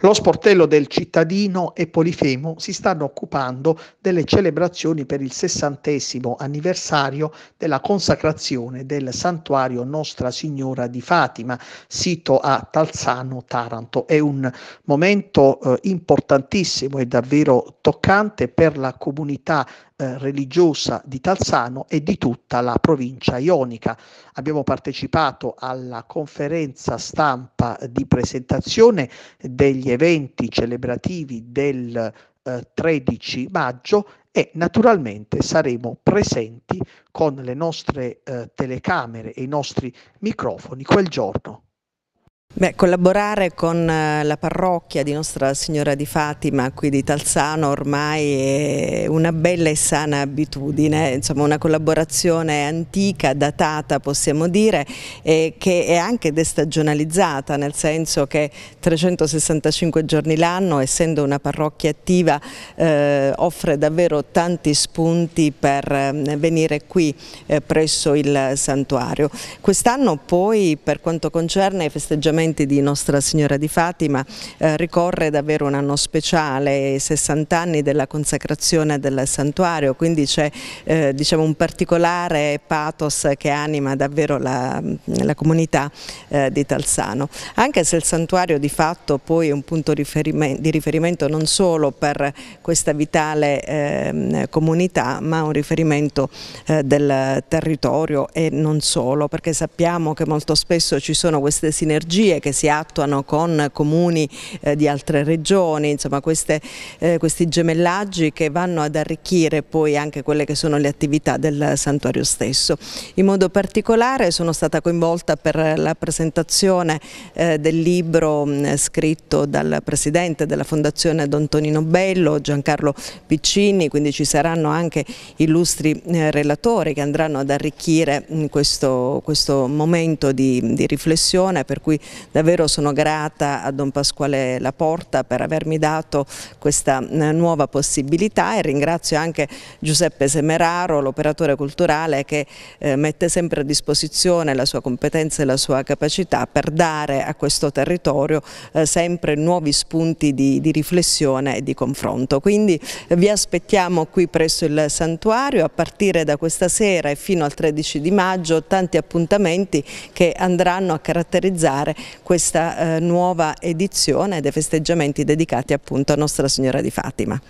Lo sportello del cittadino e Polifemo si stanno occupando delle celebrazioni per il sessantesimo anniversario della consacrazione del santuario Nostra Signora di Fatima, sito a Talzano, Taranto. È un momento eh, importantissimo e davvero toccante per la comunità eh, religiosa di Talzano e di tutta la provincia ionica. Abbiamo partecipato alla conferenza stampa di presentazione degli degli eventi celebrativi del eh, 13 maggio e naturalmente saremo presenti con le nostre eh, telecamere e i nostri microfoni quel giorno. Beh, collaborare con eh, la parrocchia di Nostra Signora di Fatima qui di Talzano ormai è una bella e sana abitudine, insomma una collaborazione antica, datata possiamo dire, e che è anche destagionalizzata, nel senso che 365 giorni l'anno, essendo una parrocchia attiva, eh, offre davvero tanti spunti per eh, venire qui eh, presso il santuario. Quest'anno poi per quanto concerne i festeggiamenti sacramenti di Nostra Signora di Fatima eh, ricorre davvero un anno speciale, i 60 anni della consacrazione del santuario, quindi c'è eh, diciamo un particolare pathos che anima davvero la, mm, la comunità eh, di Talsano. Anche se il santuario di fatto poi è un punto riferime, di riferimento non solo per questa vitale ehm, comunità, ma un riferimento eh, del territorio e non solo, perché sappiamo che molto spesso ci sono queste sinergie sinergie che si attuano con comuni eh, di altre regioni, insomma queste, eh, questi gemellaggi che vanno ad arricchire poi anche quelle che sono le attività del santuario stesso. In modo particolare sono stata coinvolta per la presentazione eh, del libro mh, scritto dal presidente della Fondazione Don Tonino Bello, Giancarlo Piccini, quindi ci saranno anche illustri eh, relatori che andranno ad arricchire mh, questo, questo momento di, di riflessione per cui Davvero sono grata a Don Pasquale Laporta per avermi dato questa eh, nuova possibilità e ringrazio anche Giuseppe Semeraro, l'operatore culturale che eh, mette sempre a disposizione la sua competenza e la sua capacità per dare a questo territorio eh, sempre nuovi spunti di, di riflessione e di confronto. Quindi vi aspettiamo qui presso il santuario a partire da questa sera e fino al 13 di maggio tanti appuntamenti che andranno a caratterizzare questa eh, nuova edizione dei festeggiamenti dedicati appunto a Nostra Signora di Fatima.